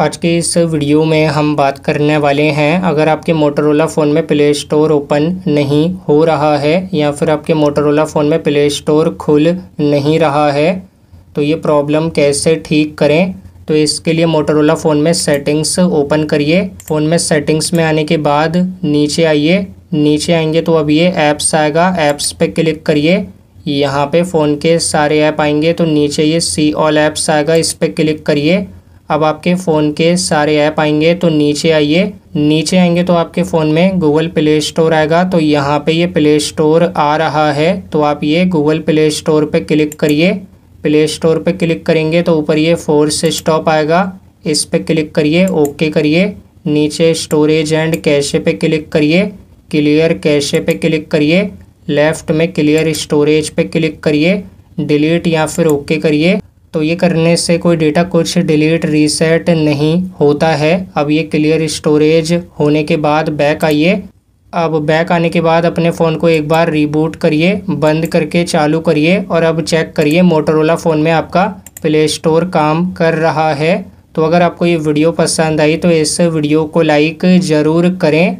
आज के इस वीडियो में हम बात करने वाले हैं अगर आपके मोटरोला फ़ोन में प्ले स्टोर ओपन नहीं हो रहा है या फिर आपके मोटरोला फ़ोन में प्ले स्टोर खुल नहीं रहा है तो ये प्रॉब्लम कैसे ठीक करें तो इसके लिए मोटरोला फ़ोन में सेटिंग्स ओपन करिए फ़ोन में सेटिंग्स में आने के बाद नीचे आइए नीचे आएंगे तो अब ये ऐप्स आएगा ऐप्स पे क्लिक करिए यहाँ पे फ़ोन के सारे ऐप आएंगे तो नीचे ये सी ऑल ऐप्स आएगा इस पर क्लिक करिए अब आपके फ़ोन के सारे ऐप आएंगे तो नीचे आइए नीचे आएंगे तो आपके फ़ोन में गूगल प्ले स्टोर आएगा तो यहाँ पे ये प्ले स्टोर आ रहा है तो आप ये गूगल प्ले स्टोर पे क्लिक करिए प्ले स्टोर पे क्लिक करेंगे तो ऊपर ये फोर्स स्टॉप आएगा इस पर क्लिक करिए ओके करिए नीचे स्टोरेज एंड कैशे पे क्लिक करिए क्लियर कैशे पे क्लिक करिए लेफ़्ट में क्लियर स्टोरेज पे क्लिक करिए डिलीट या फिर ओके करिए तो ये करने से कोई डेटा कुछ डिलीट रीसेट नहीं होता है अब ये क्लियर स्टोरेज होने के बाद बैक आइए अब बैक आने के बाद अपने फ़ोन को एक बार रीबूट करिए बंद करके चालू करिए और अब चेक करिए मोटरोला फ़ोन में आपका प्ले स्टोर काम कर रहा है तो अगर आपको ये वीडियो पसंद आई तो इस वीडियो को लाइक ज़रूर करें